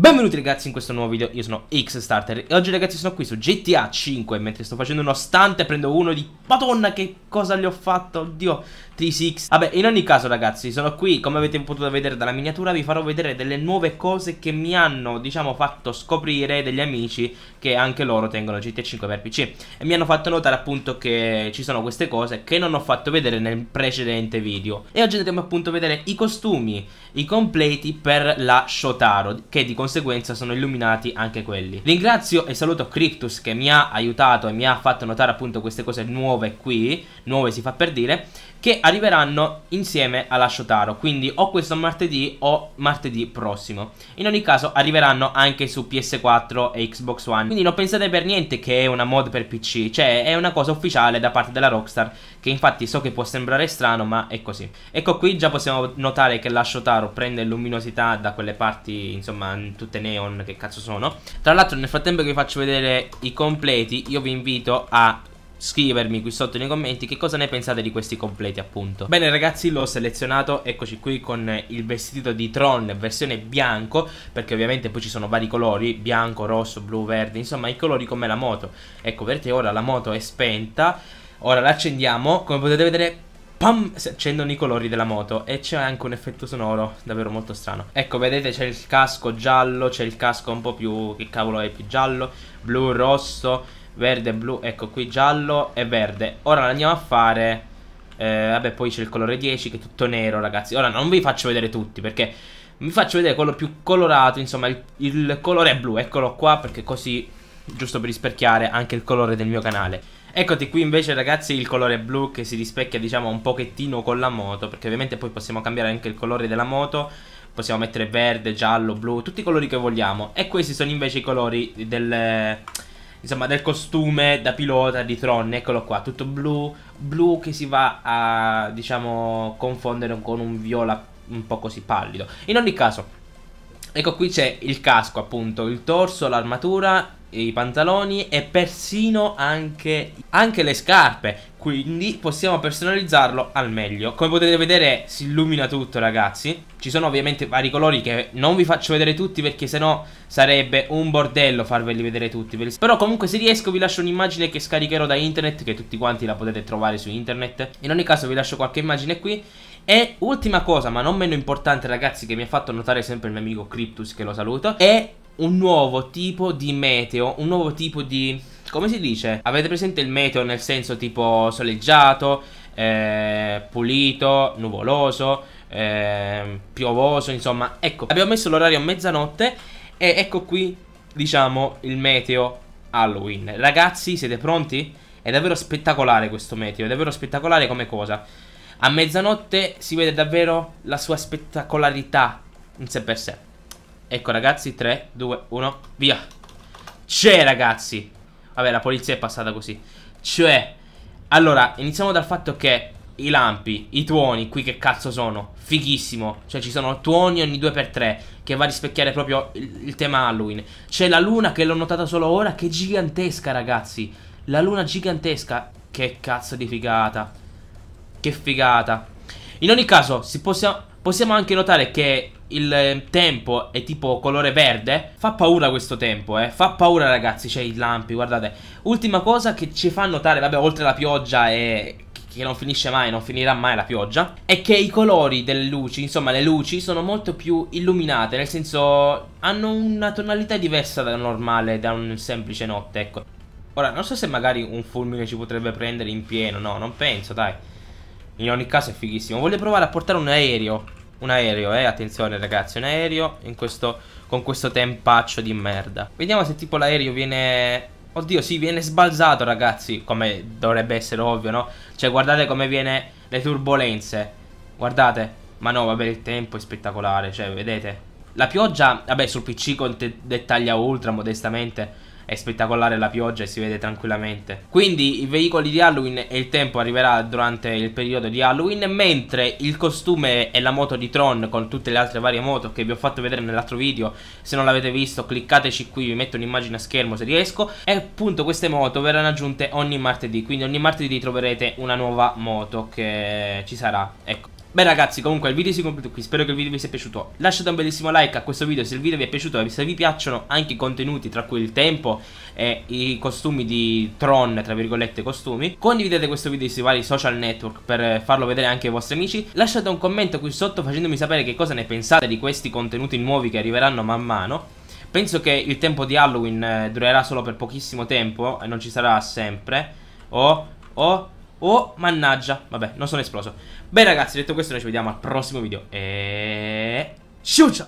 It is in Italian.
Benvenuti ragazzi in questo nuovo video, io sono Xstarter e oggi ragazzi sono qui su GTA 5 mentre sto facendo uno stunt e prendo uno di madonna che cosa gli ho fatto, oddio 360 Vabbè in ogni caso ragazzi sono qui come avete potuto vedere dalla miniatura vi farò vedere delle nuove cose che mi hanno diciamo fatto scoprire degli amici che anche loro tengono GTA 5 per PC E mi hanno fatto notare appunto che ci sono queste cose che non ho fatto vedere nel precedente video E oggi andremo appunto a vedere i costumi i completi per la Shotaro, che di conseguenza sono illuminati anche quelli. Ringrazio e saluto Cryptus che mi ha aiutato e mi ha fatto notare appunto queste cose nuove qui, nuove si fa per dire, che arriveranno insieme alla Shotaro, quindi o questo martedì o martedì prossimo. In ogni caso arriveranno anche su PS4 e Xbox One, quindi non pensate per niente che è una mod per PC, cioè è una cosa ufficiale da parte della Rockstar, che infatti so che può sembrare strano ma è così. Ecco qui già possiamo notare che la Shotaro prende luminosità da quelle parti, insomma, tutte neon, che cazzo sono. Tra l'altro nel frattempo che vi faccio vedere i completi, io vi invito a scrivermi qui sotto nei commenti che cosa ne pensate di questi completi appunto bene ragazzi l'ho selezionato eccoci qui con il vestito di Tron versione bianco perché ovviamente poi ci sono vari colori bianco rosso blu verde insomma i colori come la moto ecco vedete ora la moto è spenta ora l'accendiamo come potete vedere pam, si accendono i colori della moto e c'è anche un effetto sonoro davvero molto strano. Ecco, vedete c'è il casco giallo, c'è il casco un po' più, che cavolo è più giallo, blu, rosso, verde, blu, ecco qui giallo e verde. Ora andiamo a fare, eh, vabbè poi c'è il colore 10 che è tutto nero ragazzi. Ora non vi faccio vedere tutti perché vi faccio vedere quello più colorato, insomma il, il colore blu, eccolo qua perché così, giusto per rispecchiare anche il colore del mio canale. Eccoti qui invece ragazzi il colore blu che si rispecchia diciamo un pochettino con la moto Perché ovviamente poi possiamo cambiare anche il colore della moto Possiamo mettere verde, giallo, blu, tutti i colori che vogliamo E questi sono invece i colori del, insomma, del costume da pilota di Tron Eccolo qua, tutto blu, blu che si va a diciamo confondere con un viola un po' così pallido In ogni caso Ecco qui c'è il casco appunto, il torso, l'armatura i pantaloni e persino anche, anche le scarpe quindi possiamo personalizzarlo al meglio come potete vedere si illumina tutto ragazzi ci sono ovviamente vari colori che non vi faccio vedere tutti perché sennò sarebbe un bordello farveli vedere tutti però comunque se riesco vi lascio un'immagine che scaricherò da internet che tutti quanti la potete trovare su internet in ogni caso vi lascio qualche immagine qui e ultima cosa ma non meno importante ragazzi che mi ha fatto notare sempre il mio amico Cryptus che lo saluto è un nuovo tipo di meteo, un nuovo tipo di... come si dice? Avete presente il meteo nel senso tipo soleggiato, eh, pulito, nuvoloso, eh, piovoso, insomma. Ecco, abbiamo messo l'orario a mezzanotte e ecco qui, diciamo, il meteo Halloween. Ragazzi, siete pronti? È davvero spettacolare questo meteo, è davvero spettacolare come cosa. A mezzanotte si vede davvero la sua spettacolarità in sé per sé. Ecco ragazzi 3, 2, 1, via C'è ragazzi Vabbè la polizia è passata così Cioè Allora iniziamo dal fatto che i lampi, i tuoni, qui che cazzo sono? Fighissimo, cioè ci sono tuoni ogni 2x3 che va a rispecchiare proprio il, il tema Halloween. C'è la luna che l'ho notata solo ora, che è gigantesca ragazzi. La luna gigantesca, che cazzo di figata. Che figata. In ogni caso, possiamo, possiamo anche notare che il eh, tempo è tipo colore verde, fa paura questo tempo, eh. Fa paura, ragazzi. C'è i lampi, guardate. Ultima cosa che ci fa notare, vabbè, oltre alla pioggia e che non finisce mai, non finirà mai la pioggia, è che i colori delle luci, insomma le luci, sono molto più illuminate, nel senso hanno una tonalità diversa da normale, da una semplice notte, ecco. Ora, non so se magari un fulmine ci potrebbe prendere in pieno, no, non penso, dai. In ogni caso è fighissimo. Voglio provare a portare un aereo un aereo, eh, attenzione ragazzi, un aereo questo, con questo tempaccio di merda. Vediamo se tipo l'aereo viene... Oddio, sì, viene sbalzato ragazzi, come dovrebbe essere ovvio, no? Cioè, guardate come viene le turbulenze. Guardate. Ma no, vabbè, il tempo è spettacolare, cioè, vedete? La pioggia, vabbè, sul PC con dettaglia ultra, modestamente è spettacolare la pioggia e si vede tranquillamente. Quindi i veicoli di Halloween e il tempo arriverà durante il periodo di Halloween, mentre il costume e la moto di Tron con tutte le altre varie moto che vi ho fatto vedere nell'altro video, se non l'avete visto cliccateci qui, vi metto un'immagine a schermo se riesco, e appunto queste moto verranno aggiunte ogni martedì, quindi ogni martedì troverete una nuova moto che ci sarà, ecco. Beh ragazzi comunque il video si è conclude qui Spero che il video vi sia piaciuto Lasciate un bellissimo like a questo video se il video vi è piaciuto se vi piacciono anche i contenuti tra cui il tempo E i costumi di Tron Tra virgolette costumi Condividete questo video sui vari social network Per farlo vedere anche ai vostri amici Lasciate un commento qui sotto facendomi sapere che cosa ne pensate Di questi contenuti nuovi che arriveranno man mano Penso che il tempo di Halloween eh, durerà solo per pochissimo tempo E non ci sarà sempre O, o Oh, mannaggia. Vabbè, non sono esploso. Beh, ragazzi, detto questo, noi ci vediamo al prossimo video. E... Ciao, ciao!